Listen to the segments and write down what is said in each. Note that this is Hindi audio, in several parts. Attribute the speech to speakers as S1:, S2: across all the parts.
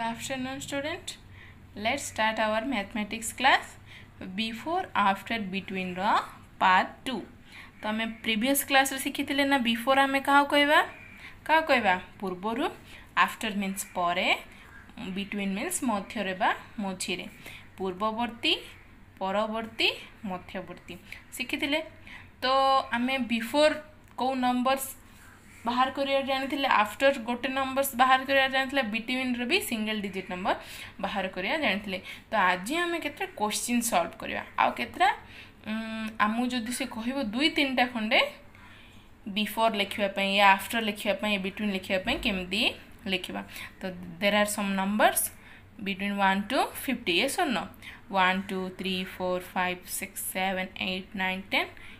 S1: Good afternoon student. Let's start our mathematics class before after between ର part 2. ତମେ previous class ରେ ଶିଖିଥିଲେ ନା before ଆମେ କାହା କହିବା କାହା କହିବା ପୂର୍ବରୁ after means ପରେ between means ମଧ୍ୟରେ ବା ମଝିରେ ପୂର୍ବବର୍ତ୍ତୀ ପରବର୍ତ୍ତୀ ମଧ୍ୟବର୍ତ୍ତୀ ଶିଖିଥିଲେ ତ ଆମେ before କେଉଁ ନମ୍ବର୍ସ ବାହାର କରିବା ଜାଣିଥିଲେ ଆଫ୍ଟର ଗୋଟେ ନମ୍ବର୍ସ ବାହାର କରିବା ଜାଣିଥିଲେ ବିଟୱିନ୍ର ବି ସିଙ୍ଗଲ୍ ଡିଜିଟ୍ ନମ୍ବର ବାହାର କରିବା ଜାଣିଥିଲେ ତ ଆଜି ଆମେ କେତେଟା କୋଶ୍ଚିନ୍ ସଲ୍ଭ କରିବା ଆଉ କେତେଟା ଆମକୁ ଯଦି ସେ କହିବ ଦୁଇ ତିନିଟା ଖଣ୍ଡେ ବିଫୋର୍ ଲେଖିବା ପାଇଁ ୟା ଆଫ୍ଟର ଲେଖିବା ପାଇଁ ବିଟୱିନ୍ ଲେଖିବା ପାଇଁ କେମିତି ଲେଖିବା ତ there are some numbers between 1 to 50 yes or no 1 2 3 4 5 6 7 8 9 10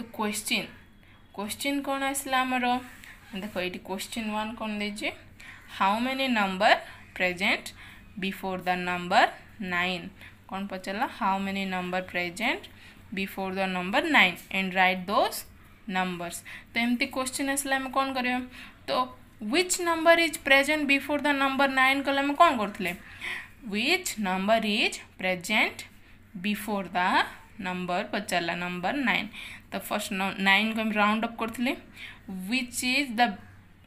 S1: ତ କୋଶ୍ଚିନ୍ କୋଶ୍ଚିନ୍ କ'ଣ ଆସିଲା ଆମର ଦେଖ ଏଇଠି କୋଶ୍ଚିନ୍ ୱାନ୍ କ'ଣ ଦେଇଛି how many number present before the number nine କ'ଣ ପଚାରିଲା how many number present before the number nine and write those numbers ତ ଏମିତି କୋଶ୍ଚିନ୍ ଆସିଲେ ଆମେ କ'ଣ କରିବା ତ which number is present before the number nine କଲେ ଆମେ କ'ଣ କରୁଥିଲେ which number is present before the number pachala number 9 the first nine come round up करते which is the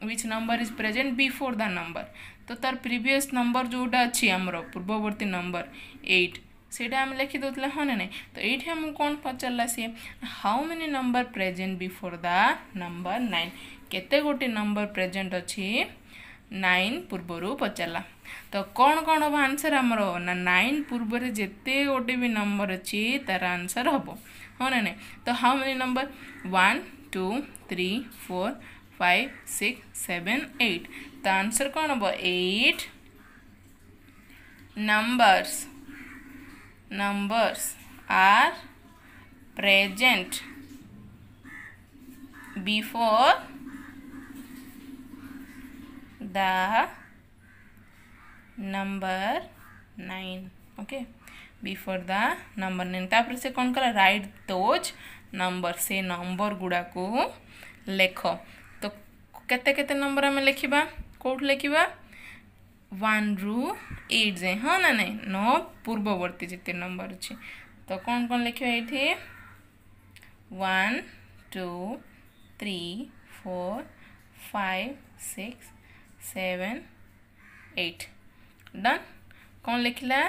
S1: which number is present before the number तो तार previous number जोटा अच्छी हमरो पूर्ववर्ती number eight ସେଇଟା ଆମେ ଲେଖିଦେଉଥିଲେ ହଁ ନା ନାହିଁ ତ ଏଇଠି ଆମକୁ କ'ଣ ପଚାରିଲା ସିଏ how many number present before the number nine କେତେ ଗୋଟି ନମ୍ବର ପ୍ରେଜେଣ୍ଟ ଅଛି ନାଇନ୍ ପୂର୍ବରୁ ପଚାରିଲା ତ କ'ଣ କ'ଣ ହେବ ଆନ୍ସର୍ ଆମର ନା ନାଇନ୍ ପୂର୍ବରେ ଯେତେ ଗୋଟେ ବି ନମ୍ବର ଅଛି ତା'ର ଆନ୍ସର୍ ହେବ ना नहीं तो how many number one two three four five six seven eight तो आंसर कौन हम eight numbers numbers are present before the number nine okay before the number nine तापर से कौन कला राइट दोज नंबर से नंबर गुड़ाक लेख तो केते केते नंबर आम लिखा कौट लिखा वन रु एट जाए हाँ ना ना न पूर्ववर्ती जिते नंबर अच्छे तो कौन कौन लिखा ये one two three four five six seven eight done कौन लिखला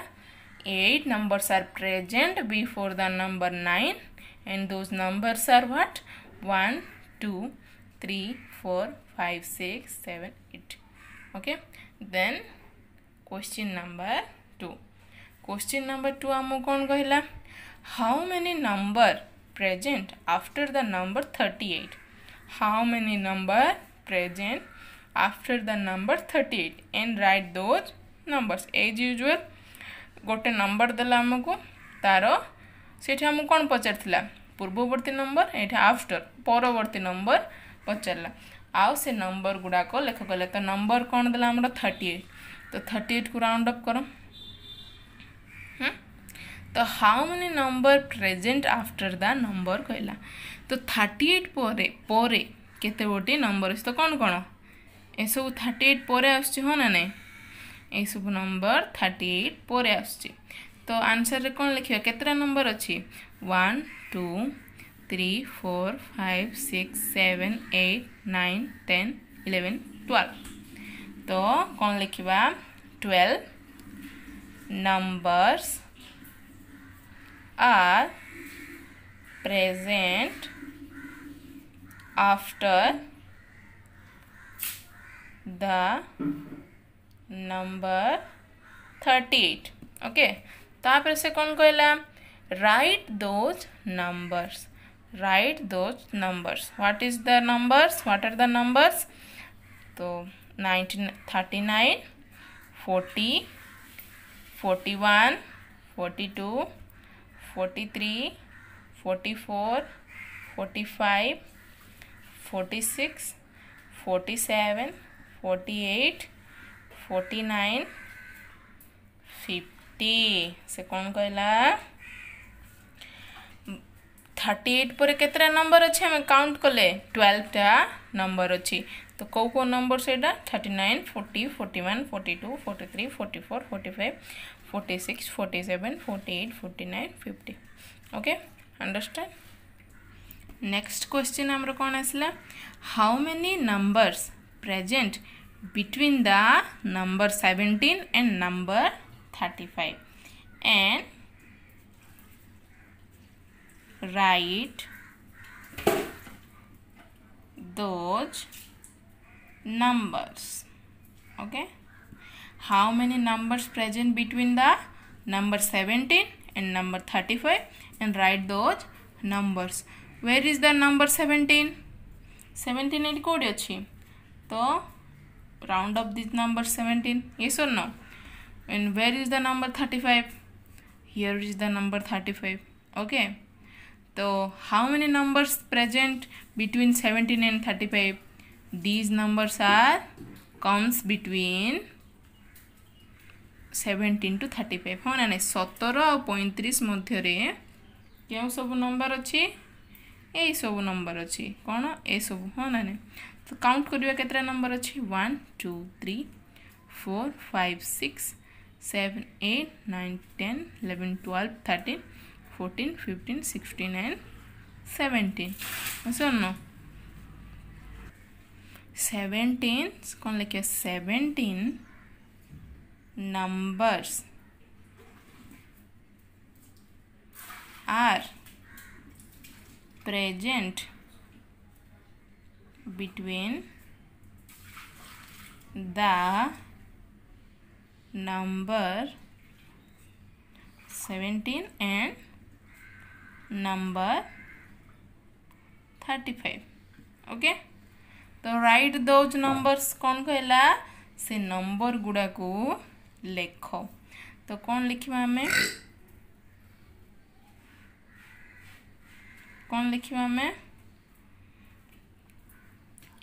S1: 8 numbers are present before the number 9 and those numbers are what 1 2 3 4 5 6 7 8 okay then question number 2 question number 2 ଆମକୁ how many number present after the number 38 how many number present after the number 38 and write those numbers as usual ଗୋଟେ ନମ୍ବର ଦେଲା ଆମକୁ ତା'ର ସେଠି ଆମକୁ କ'ଣ ପଚାରିଥିଲା ପୂର୍ବବର୍ତ୍ତୀ ନମ୍ବର ଏଇଠି ଆଫ୍ଟର ପରବର୍ତ୍ତୀ ନମ୍ବର ପଚାରିଲା ଆଉ ସେ ନମ୍ବର ଗୁଡ଼ାକ ଲେଖ କଲେ ତ ନମ୍ବର କ'ଣ ଦେଲା ଆମର ଥାର୍ଟି ଏଇଟ୍ ତ ଥାର୍ଟି ଏଇଟ୍କୁ ରାଉଣ୍ଡ ଅପ୍ କର ତ how many number present after the number କହିଲା ତ ଥାର୍ଟି ଏଇଟ୍ ପରେ ପରେ କେତେ ଗୋଟିଏ ନମ୍ବର ଅଛି ତ କ'ଣ କ'ଣ ଏସବୁ ଥାର୍ଟି ଏଇଟ୍ ପରେ ଆସୁଛି ହଁ ନା ନାହିଁ ये सब नंबर थर्टी एट पर आस तो आंसर रे कौन लिखे कतेट नंबर अच्छे one two three four five six seven eight nine ten eleven twelve तो कौन लिखा twelve numbers are present after the number thirty eight okay तापर से कौन कहला right those numbers right those numbers what is the numbers what are the numbers तो nineteen thirty nine forty forty one forty two forty three forty four forty five forty six forty seven forty eight forty nine fifty से कौन कहला থার্টি এইট পরে কেতটা নম্বর অছে আমি কাউন্ট কলে টুয়েলভটা নম্বর অছি তো কেউ কেউ নম্বর সেটা thirty nine forty forty one forty two forty three forty four forty five forty six forty seven forty eight forty nine fifty okay understand next question আমার কোণ আসলা how many numbers present between the number 17 and number 35 and write those numbers okay how many numbers present between the number 17 and number 35 and write those numbers where is the number 17 17 এর কোড আছে তো round up this number 17 yes or no and where is the number 35 here is the number 35 okay so how many numbers present between 17 and 35 these numbers are comes between 17 to 35 ହଁ ନା ନାଇଁ ସତର ଆଉ ପଇଁତିରିଶ ମଧ୍ୟରେ କେଉଁ ସବୁ ନମ୍ବର ଅଛି ଏଇ ସବୁ ନମ୍ବର ଅଛି କ'ଣ ଏସବୁ ହଁ ନା ନାଇଁ तो काउंट करने के नंबर अच्छे one two three four five six seven eight nine ten eleven twelve thirteen fourteen fifteen sixteen and seventeen अच्छे न सेवेन्टीन कौन लिखे seventeen numbers are present between the number 17 and number 35 okay तो राइट दोज नंबर्स कौन कहला से नंबर गुड़ा को लेख तो कौन लिखा आम कौन लिखा आम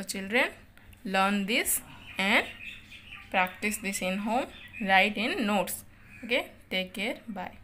S1: So children learn this and practice this in home. Write in notes. Okay. Take care. Bye.